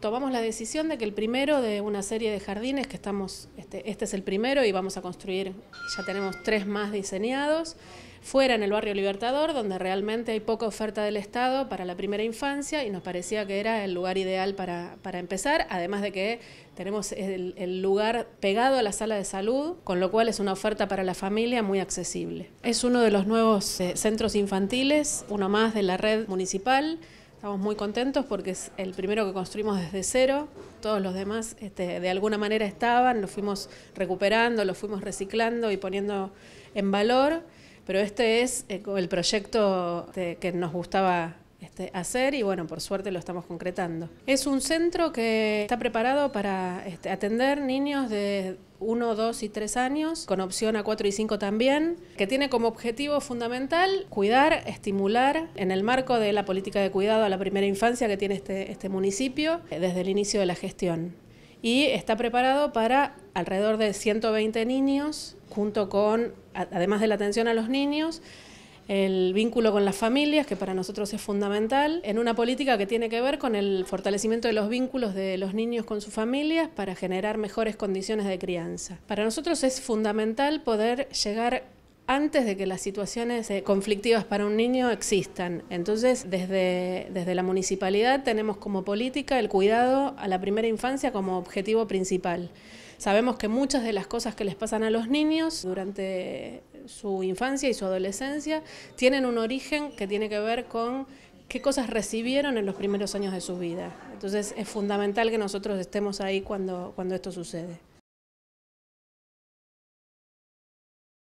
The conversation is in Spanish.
tomamos la decisión de que el primero de una serie de jardines que estamos, este, este, es el primero y vamos a construir, ya tenemos tres más diseñados, fuera en el barrio Libertador, donde realmente hay poca oferta del Estado para la primera infancia y nos parecía que era el lugar ideal para, empezar, además de que tenemos el, lugar pegado a la sala de salud, con lo cual es una oferta para la familia muy accesible. Es uno de los nuevos eh, centros infantiles, uno más de la red municipal, Estamos muy contentos porque es el primero que construimos desde cero. Todos los demás este, de alguna manera estaban, los fuimos recuperando, los fuimos reciclando y poniendo en valor. Pero este es eh, el proyecto este, que nos gustaba este, hacer y bueno, por suerte lo estamos concretando. Es un centro que está preparado para este, atender niños de 1, 2 y 3 años, con opción a 4 y 5 también, que tiene como objetivo fundamental cuidar, estimular, en el marco de la política de cuidado a la primera infancia que tiene este, este municipio, eh, desde el inicio de la gestión. Y está preparado para alrededor de 120 niños, junto con, además de la atención a los niños, el vínculo con las familias, que para nosotros es fundamental, en una política que tiene que ver con el fortalecimiento de los vínculos de los niños con sus familias para generar mejores condiciones de crianza. Para nosotros es fundamental poder llegar antes de que las situaciones eh, conflictivas para un niño existan. Entonces, desde, desde la municipalidad tenemos como política el cuidado a la primera infancia como objetivo principal. Sabemos que muchas de las cosas que les pasan a los niños durante su infancia y su adolescencia tienen un origen que tiene que ver con qué cosas recibieron en los primeros años de su vida. Entonces es fundamental que nosotros estemos ahí cuando, cuando esto sucede.